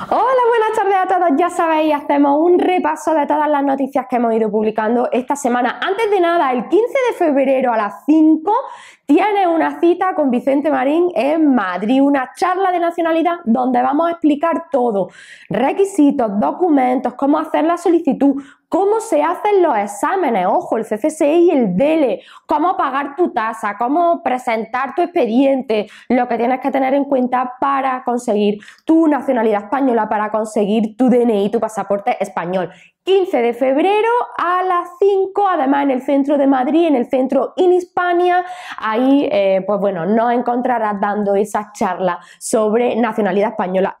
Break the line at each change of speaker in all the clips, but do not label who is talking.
Hola, buenas tardes a todos. Ya sabéis, hacemos un repaso de todas las noticias que hemos ido publicando esta semana. Antes de nada, el 15 de febrero a las 5 tiene una cita con Vicente Marín en Madrid, una charla de nacionalidad donde vamos a explicar todo, requisitos, documentos, cómo hacer la solicitud, cómo se hacen los exámenes, ojo, el CCSI e y el DELE, cómo pagar tu tasa, cómo presentar tu expediente, lo que tienes que tener en cuenta para conseguir tu nacionalidad española, para conseguir tu DNI, tu pasaporte español. 15 de febrero a las 5, además en el centro de Madrid, en el centro in Hispania. Ahí, eh, pues bueno, nos encontrarás dando esas charlas sobre nacionalidad española.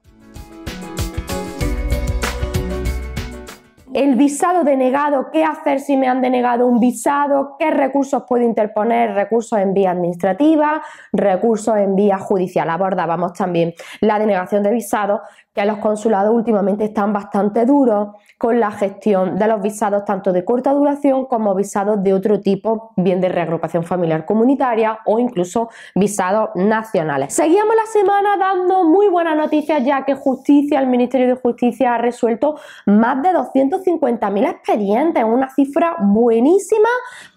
el visado denegado, qué hacer si me han denegado un visado, qué recursos puedo interponer, recursos en vía administrativa, recursos en vía judicial. Abordábamos también la denegación de visado que los consulados últimamente están bastante duros con la gestión de los visados tanto de corta duración como visados de otro tipo, bien de reagrupación familiar comunitaria o incluso visados nacionales. Seguimos la semana dando muy buenas noticias ya que Justicia, el Ministerio de Justicia ha resuelto más de 250.000 expedientes, una cifra buenísima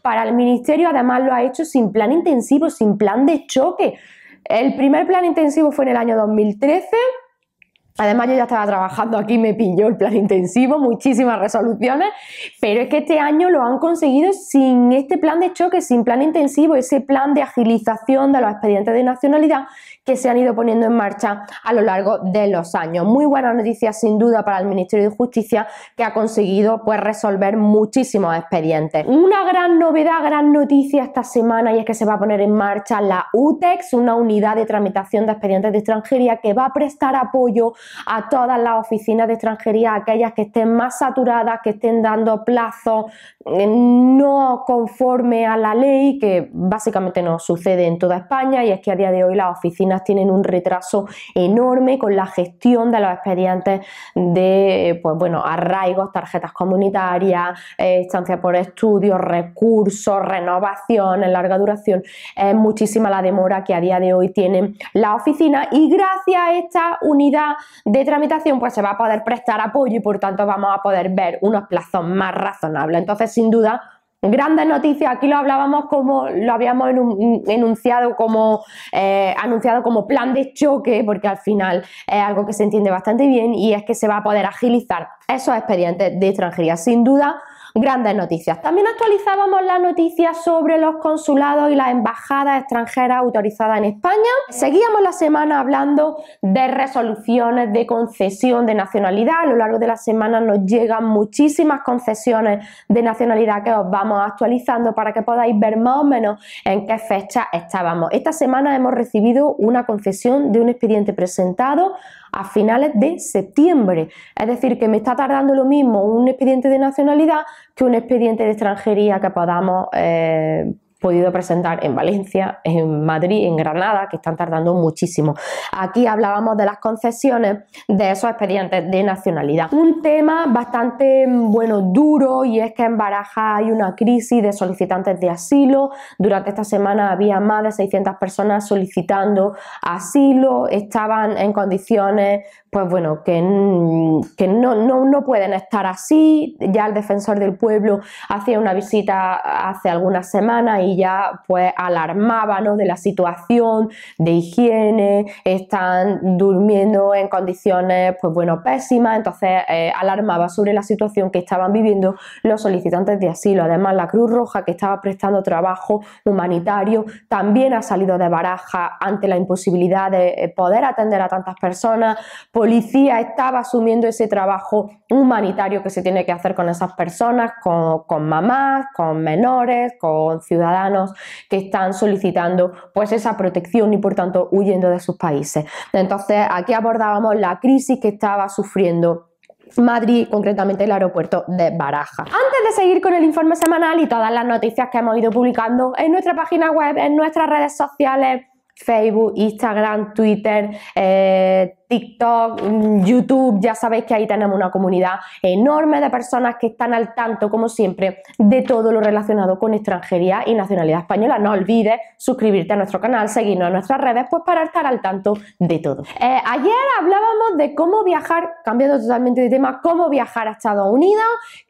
para el Ministerio, además lo ha hecho sin plan intensivo, sin plan de choque. El primer plan intensivo fue en el año 2013 Además, yo ya estaba trabajando aquí, me pilló el plan intensivo, muchísimas resoluciones, pero es que este año lo han conseguido sin este plan de choque, sin plan intensivo, ese plan de agilización de los expedientes de nacionalidad que se han ido poniendo en marcha a lo largo de los años. Muy buena noticia, sin duda, para el Ministerio de Justicia, que ha conseguido pues, resolver muchísimos expedientes. Una gran novedad, gran noticia esta semana, y es que se va a poner en marcha la UTEX, una unidad de tramitación de expedientes de extranjería que va a prestar apoyo a todas las oficinas de extranjería, aquellas que estén más saturadas, que estén dando plazos eh, no conforme a la ley, que básicamente no sucede en toda España, y es que a día de hoy las oficinas tienen un retraso enorme con la gestión de los expedientes de pues bueno, arraigos, tarjetas comunitarias, eh, estancia por estudios, recursos, renovación en larga duración. Es muchísima la demora que a día de hoy tienen las oficinas... y gracias a esta unidad de tramitación, pues se va a poder prestar apoyo y por tanto vamos a poder ver unos plazos más razonables. Entonces, sin duda, grandes noticias, aquí lo hablábamos como lo habíamos enunciado como eh, anunciado como plan de choque, porque al final es algo que se entiende bastante bien y es que se va a poder agilizar esos expedientes de extranjería. Sin duda, grandes noticias. También actualizábamos las noticias sobre los consulados y las embajadas extranjeras autorizadas en España. Seguíamos la semana hablando de resoluciones de concesión de nacionalidad. A lo largo de la semana nos llegan muchísimas concesiones de nacionalidad que os vamos actualizando para que podáis ver más o menos en qué fecha estábamos. Esta semana hemos recibido una concesión de un expediente presentado a finales de septiembre. Es decir, que me está tardando lo mismo un expediente de nacionalidad que un expediente de extranjería que podamos eh, podido presentar en Valencia, en Madrid, en Granada, que están tardando muchísimo. Aquí hablábamos de las concesiones de esos expedientes de nacionalidad. Un tema bastante, mm, bueno, duro y es que en Baraja hay una crisis de solicitantes de asilo. Durante esta semana había más de 600 personas solicitando asilo, estaban en condiciones pues bueno, que, no, no, no, pueden estar así. Ya el defensor del pueblo hacía una visita hace algunas semanas y ya pues alarmaba de la situación de higiene, están durmiendo en condiciones pues bueno, pésimas, entonces eh, alarmaba sobre la situación que estaban viviendo los solicitantes de asilo. Además, la Cruz Roja, que estaba prestando trabajo humanitario, también ha salido de baraja ante la imposibilidad de eh, poder atender a tantas personas policía estaba asumiendo ese trabajo humanitario que se tiene que hacer con esas personas, con, mamás, con menores, con ciudadanos que están solicitando pues esa protección y por tanto huyendo de sus países. Entonces aquí abordábamos la crisis que estaba sufriendo Madrid, concretamente el aeropuerto de Baraja. Antes de seguir con el informe semanal y todas las noticias que hemos ido publicando en nuestra página web, en nuestras redes sociales, Facebook, Instagram, Twitter, eh, TikTok, mm, YouTube, ya sabéis que ahí tenemos una comunidad enorme de personas que están al tanto, como siempre, de todo lo relacionado con extranjería y nacionalidad española. No olvides suscribirte a nuestro canal, seguirnos en nuestras redes, pues para estar al tanto de todo. Eh, ayer hablábamos de cómo viajar, cambiando totalmente de tema, cómo viajar a Estados Unidos,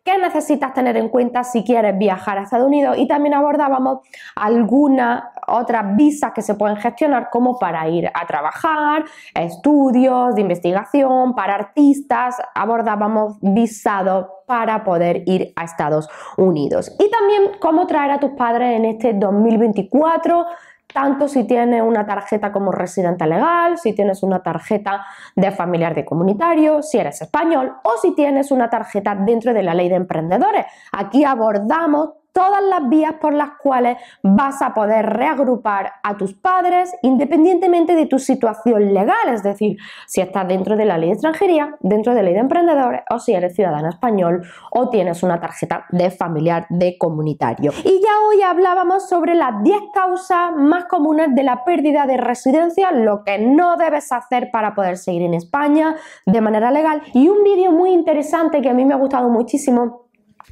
qué necesitas tener en cuenta si quieres viajar a Estados Unidos y también abordábamos algunas otras visas que se pueden gestionar como para ir a trabajar, a estudios, de investigación, para artistas, abordábamos visado para poder ir a Estados Unidos. Y también cómo traer a tus padres en este 2024 tanto si tienes una tarjeta como residente legal, si tienes una tarjeta de familiar de comunitario, si eres español o si tienes una tarjeta dentro de la ley de emprendedores. Aquí abordamos todas las vías por las cuales vas a poder reagrupar a tus padres independientemente de tu situación legal, es decir, si estás dentro de la ley de extranjería, dentro de la ley de emprendedores o si eres ciudadano español o tienes una tarjeta de familiar de comunitario. Y ya hoy hablábamos sobre las 10 causas más comunes de la pérdida de residencia, lo que no debes hacer para poder seguir en España de manera legal y un vídeo muy interesante que a mí me ha gustado muchísimo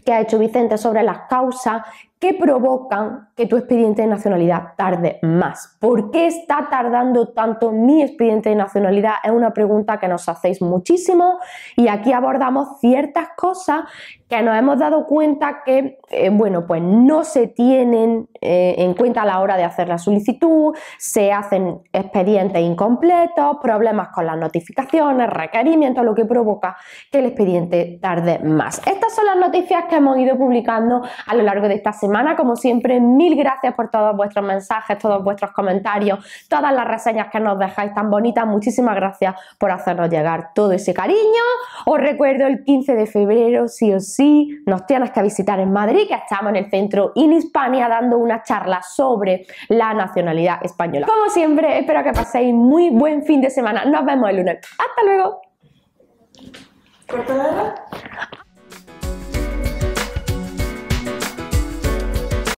que ha hecho Vicente sobre las causas que provocan que tu expediente de nacionalidad tarde más. ¿Por qué está tardando tanto mi expediente de nacionalidad? Es una pregunta que nos hacéis muchísimo y aquí abordamos ciertas cosas que nos hemos dado cuenta que, eh, bueno, pues no se tienen eh, en cuenta a la hora de hacer la solicitud, se hacen expedientes incompletos, problemas con las notificaciones, requerimientos, lo que provoca que el expediente tarde más. Estas son las noticias que hemos ido publicando a lo largo de esta semana como siempre, mil gracias por todos vuestros mensajes, todos vuestros comentarios, todas las reseñas que nos dejáis tan bonitas. Muchísimas gracias por hacernos llegar todo ese cariño. Os recuerdo el 15 de febrero, sí o sí, nos tienes que visitar en Madrid, que estamos en el centro In Hispania dando una charla sobre la nacionalidad española. Como siempre, espero que paséis muy buen fin de semana. Nos vemos el lunes. ¡Hasta luego!